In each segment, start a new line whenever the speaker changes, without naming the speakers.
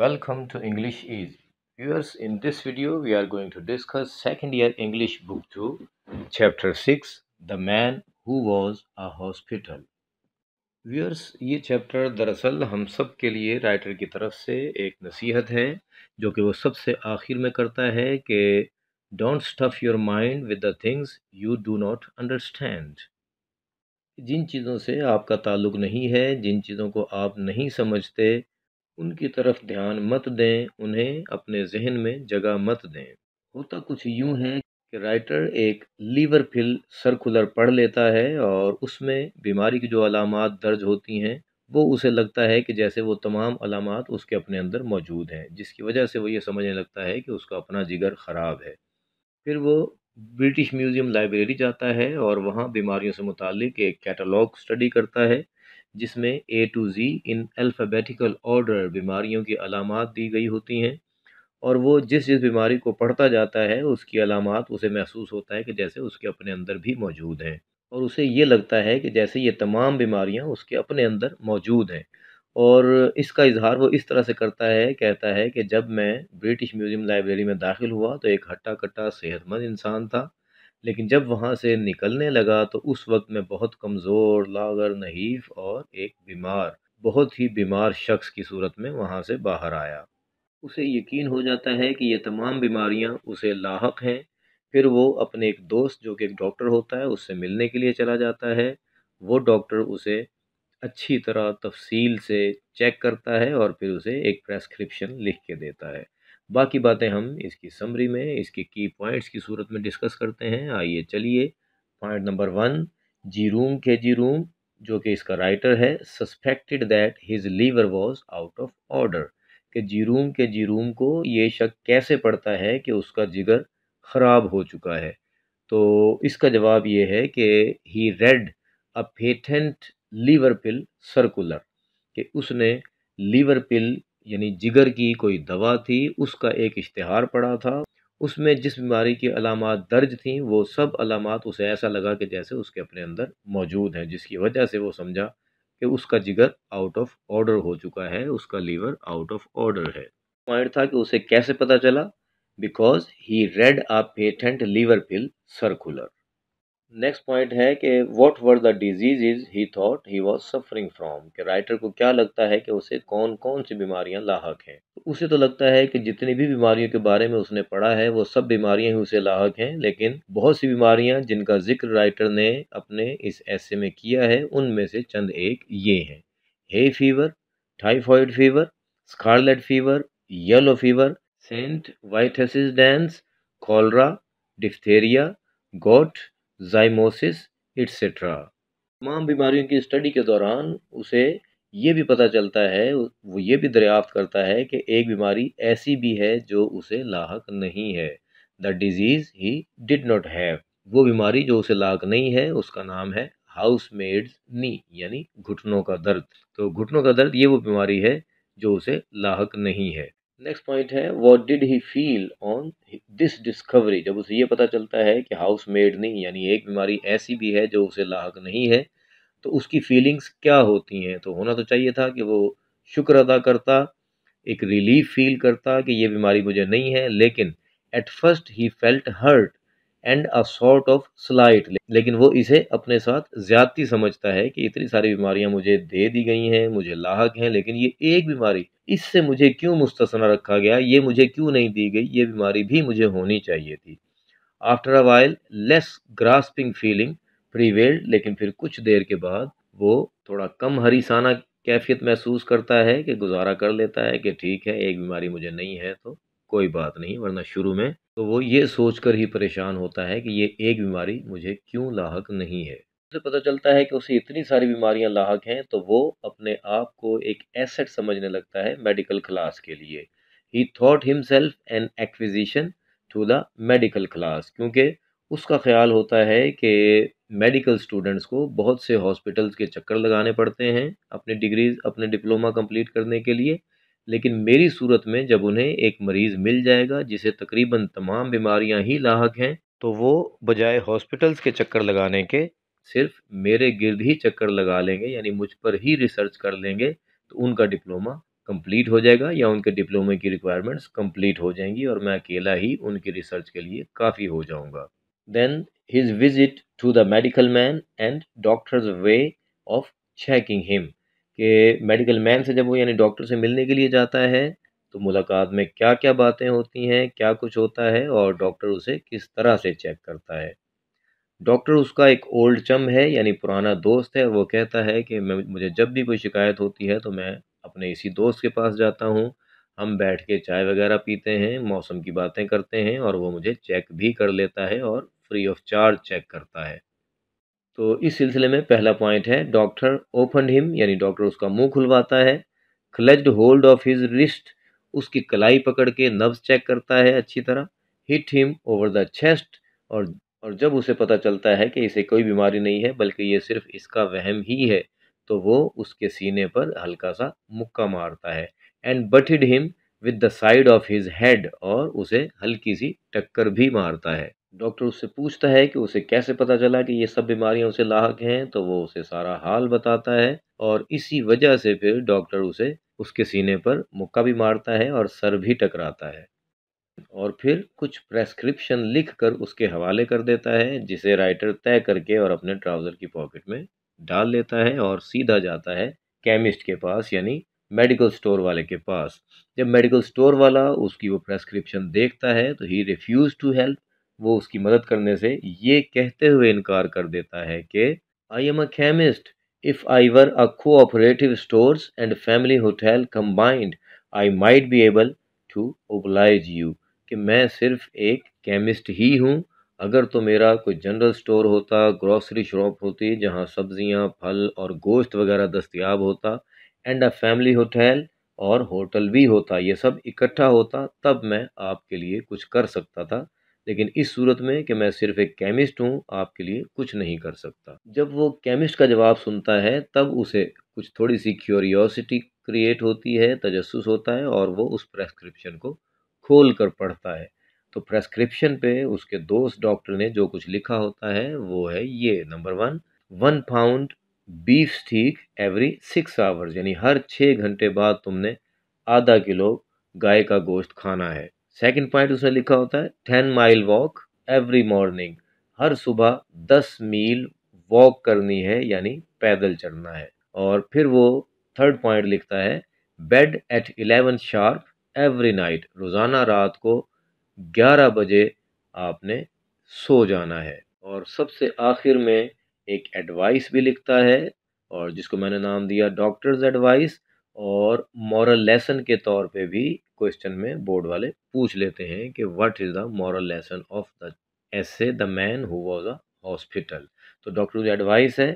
Welcome to English Easy. Viewers, in this video we are going to discuss second year English book 2, chapter 6, The Man Who Was a Hospital. Viewers ये chapter दरअसल हम सब के लिए writer की तरफ से एक नसीहत है जो कि वो सबसे आखिर में करता है कि don't stuff your mind with the things you do not understand जिन चीज़ों से आपका ताल्लुक़ नहीं है जिन चीज़ों को आप नहीं समझते उनकी तरफ ध्यान मत दें उन्हें अपने जहन में जगह मत दें होता कुछ यूं है कि राइटर एक लीवर फिल सर्कुलर पढ़ लेता है और उसमें बीमारी की जो अलामत दर्ज होती हैं वो उसे लगता है कि जैसे वो तमाम अलामत उसके अपने अंदर मौजूद हैं जिसकी वजह से वो ये समझने लगता है कि उसका अपना जिगर ख़राब है फिर वो ब्रिटिश म्यूज़ियम लाइब्रेरी जाता है और वहाँ बीमारियों से मुतल एक कैटलॉग स्टडी करता है जिसमें A to Z in alphabetical order बीमारियों की अलामत दी गई होती हैं और वो जिस जिस बीमारी को पढ़ता जाता है उसकी अलामत उसे महसूस होता है कि जैसे उसके अपने अंदर भी मौजूद हैं और उसे ये लगता है कि जैसे ये तमाम बीमारियाँ उसके अपने अंदर मौजूद हैं और इसका इजहार वो इस तरह से करता है कहता है कि जब मैं ब्रिटिश म्यूज़ियम लाइब्रेरी में दाखिल हुआ तो एक हट्टा कट्टा सेहतमंद इंसान था लेकिन जब वहाँ से निकलने लगा तो उस वक्त मैं बहुत कमज़ोर लागर नहीफ और एक बीमार बहुत ही बीमार शख्स की सूरत में वहाँ से बाहर आया उसे यकीन हो जाता है कि ये तमाम बीमारियाँ उसे लाक हैं फिर वो अपने एक दोस्त जो कि एक डॉक्टर होता है उससे मिलने के लिए चला जाता है वो डॉक्टर उसे अच्छी तरह तफसील से चेक करता है और फिर उसे एक प्रेस्क्रिप्शन लिख के देता है बाकी बातें हम इसकी समरी में इसके की पॉइंट्स की सूरत में डिस्कस करते हैं आइए चलिए point number one Jerome K Jerome जो कि इसका राइटर है suspected that his liver was out of order कि जी रूम के जी रूम को ये शक कैसे पड़ता है कि उसका जिगर ख़राब हो चुका है तो इसका जवाब ये है कि he read a patent liver pill circular कि उसने लीवर पिल यानी जिगर की कोई दवा थी उसका एक इश्तहार पड़ा था उसमें जिस बीमारी की अलामत दर्ज थी वो सब अलामत उसे ऐसा लगा कि जैसे उसके अपने अंदर मौजूद हैं जिसकी वजह से वो समझा कि उसका जिगर आउट ऑफ ऑर्डर हो चुका है उसका लीवर आउट ऑफ ऑर्डर है पॉइंट था कि उसे कैसे पता चला because he read a patent liver pill circular next point है कि whatever the disease he thought he was suffering from कि राइटर को क्या लगता है कि उसे कौन कौन सी बीमारियां लाक हैं तो उसे तो लगता है कि जितनी भी बीमारियों के बारे में उसने पढ़ा है वो सब बीमारियां ही उसे लाक हैं लेकिन बहुत सी बीमारियां जिनका जिक्र राइटर ने अपने इस ऐसे में किया है उनमें से चंद एक ये हैं hay fever typhoid fever scarlet fever yellow fever saint Vitus dance cholera diphtheria gout zymosis etcetera तमाम बीमारियों की स्टडी के दौरान उसे ये भी पता चलता है वो ये भी दरियाफ्त करता है कि एक बीमारी ऐसी भी है जो उसे लाक नहीं है the disease he did not have वो बीमारी जो उसे लाक नहीं है उसका नाम है हाउस मेड नी यानी घुटनों का दर्द तो घुटनों का दर्द ये वो बीमारी है जो उसे लाक नहीं है नेक्स्ट पॉइंट है what did he feel on this discovery जब उसे ये पता चलता है कि हाउस मेड नहीं यानी एक बीमारी ऐसी भी है जो उसे लाक नहीं है तो उसकी फीलिंग्स क्या होती हैं तो होना तो चाहिए था कि वो शुक्र अदा करता एक रिलीफ फील करता कि ये बीमारी मुझे नहीं है लेकिन at first he felt hurt and a sort of slight लेकिन वो इसे अपने साथ ज्यादती समझता है कि इतनी सारी बीमारियां मुझे दे दी गई हैं मुझे लाक हैं लेकिन ये एक बीमारी इससे मुझे क्यों मुस्तना रखा गया ये मुझे क्यों नहीं दी गई ये बीमारी भी मुझे होनी चाहिए थी after a while less grasping feeling prevailed लेकिन फिर कुछ देर के बाद वो थोड़ा कम हरीसाना कैफियत महसूस करता है कि गुजारा कर लेता है कि ठीक है एक बीमारी मुझे नहीं है तो कोई बात नहीं वरना शुरू में तो वो ये सोच कर ही परेशान होता है कि ये एक बीमारी मुझे क्यों लाक नहीं है उसे पता चलता है कि उसे इतनी सारी बीमारियां लाक हैं तो वो अपने आप को एक एसेट समझने लगता है मेडिकल क्लास के लिए he thought himself an acquisition to the medical class क्योंकि उसका ख्याल होता है कि मेडिकल स्टूडेंट्स को बहुत से हॉस्पिटल्स के चक्कर लगाने पड़ते हैं अपने डिग्रीज अपने डिप्लोमा कंप्लीट करने के लिए लेकिन मेरी सूरत में जब उन्हें एक मरीज़ मिल जाएगा जिसे तकरीबन तमाम बीमारियां ही लाक हैं तो वो बजाय हॉस्पिटल्स के चक्कर लगाने के सिर्फ मेरे गिरद ही चक्कर लगा लेंगे यानी मुझ पर ही रिसर्च कर लेंगे तो उनका डिप्लोमा कंप्लीट हो जाएगा या उनके डिप्लोमे की रिक्वायरमेंट्स कंप्लीट हो जाएंगी और मैं अकेला ही उनकी रिसर्च के लिए काफ़ी हो जाऊँगा then his visit to the medical man and doctors way of checking him कि मेडिकल मैन से जब वो यानी डॉक्टर से मिलने के लिए जाता है तो मुलाकात में क्या क्या बातें होती हैं क्या कुछ होता है और डॉक्टर उसे किस तरह से चेक करता है डॉक्टर उसका एक ओल्ड चम है यानी पुराना दोस्त है वो कहता है कि मैं मुझे जब भी कोई शिकायत होती है तो मैं अपने इसी दोस्त के पास जाता हूँ हम बैठ के चाय वगैरह पीते हैं मौसम की बातें करते हैं और वो मुझे चेक भी कर लेता है और फ्री ऑफ चार्ज चेक करता है तो इस सिलसिले में पहला पॉइंट है डॉक्टर ओपन हिम यानी डॉक्टर उसका मुंह खुलवाता है clutched hold of his wrist उसकी कलाई पकड़ के नब्स चेक करता है अच्छी तरह hit him over the chest और और जब उसे पता चलता है कि इसे कोई बीमारी नहीं है बल्कि ये सिर्फ इसका वहम ही है तो वो उसके सीने पर हल्का सा मुक्का मारता है and butted him with the side of his head और उसे हल्की सी टक्कर भी मारता है डॉक्टर उससे पूछता है कि उसे कैसे पता चला कि ये सब बीमारियां उसे लाक हैं तो वो उसे सारा हाल बताता है और इसी वजह से फिर डॉक्टर उसे उसके सीने पर मुक्का भी मारता है और सर भी टकराता है और फिर कुछ प्रेस्क्रिप्शन लिख कर उसके हवाले कर देता है जिसे राइटर तय करके और अपने ट्राउज़र की पॉकेट में डाल लेता है और सीधा जाता है केमिस्ट के पास यानी मेडिकल स्टोर वाले के पास जब मेडिकल स्टोर वाला उसकी वो प्रेस्क्रिप्शन देखता है तो ही रिफ्यूज़ टू हेल्प वो उसकी मदद करने से ये कहते हुए इनकार कर देता है कि I am a chemist if I were a cooperative stores and family hotel combined I might be able to oblige you कि मैं सिर्फ एक केमिस्ट ही हूँ अगर तो मेरा कोई जनरल स्टोर होता ग्रॉसरी शॉप होती जहाँ सब्जियाँ फल और गोश्त वगैरह दस्तियाब होता एंड अ फैमिली होटल और होटल भी होता ये सब इकट्ठा होता तब मैं आपके लिए कुछ कर सकता था लेकिन इस सूरत में कि मैं सिर्फ एक केमिस्ट हूँ आपके लिए कुछ नहीं कर सकता जब वो केमिस्ट का जवाब सुनता है तब उसे कुछ थोड़ी सी क्यूरियोसिटी क्रिएट होती है तजस्स होता है और वो उस प्रेस्क्रिप्शन को खोल कर पढ़ता है तो प्रेस्क्रिप्शन पे उसके दोस्त डॉक्टर ने जो कुछ लिखा होता है वो है ये number one one pound beef steak every six hours यानी हर छः घंटे बाद तुमने आधा किलो गाय का गोश्त खाना है सेकंड पॉइंट उसमें लिखा होता है ten mile walk every morning हर सुबह दस मील वॉक करनी है यानी पैदल चढ़ना है और फिर वो थर्ड पॉइंट लिखता है bed at eleven sharp every night रोज़ाना रात को ग्यारह बजे आपने सो जाना है और सबसे आखिर में एक एडवाइस भी लिखता है और जिसको मैंने नाम दिया डॉक्टर्स एडवाइस और मॉरल लेसन के तौर पे भी क्वेश्चन में बोर्ड वाले पूछ लेते हैं कि what is the moral lesson of the essay the man who was a hospital तो डॉक्टर की एडवाइस है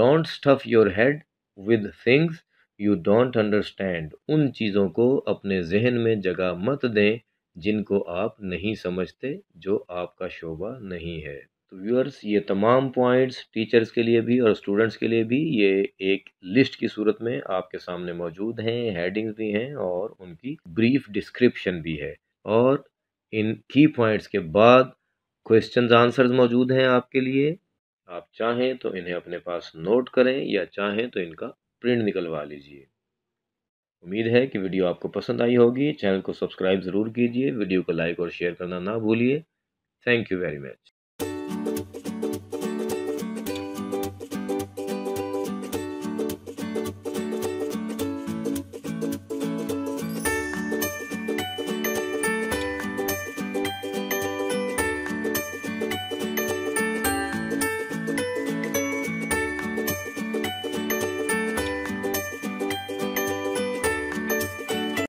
don't stuff your head with things you don't understand उन चीज़ों को अपने जहन में जगह मत दें जिनको आप नहीं समझते जो आपका शोभा नहीं है तो व्यूअर्स ये तमाम पॉइंट्स टीचर्स के लिए भी और स्टूडेंट्स के लिए भी ये एक लिस्ट की सूरत में आपके सामने मौजूद हैं हेडिंग्स भी हैं और उनकी ब्रीफ डिस्क्रिप्शन भी है और इन की पॉइंट्स के बाद क्वेश्चन आंसर्स मौजूद हैं आपके लिए आप चाहें तो इन्हें अपने पास नोट करें या चाहें तो इनका प्रिंट निकलवा लीजिए उम्मीद है कि वीडियो आपको पसंद आई होगी चैनल को सब्सक्राइब ज़रूर कीजिए वीडियो को लाइक और शेयर करना ना भूलिए थैंक यू वेरी मच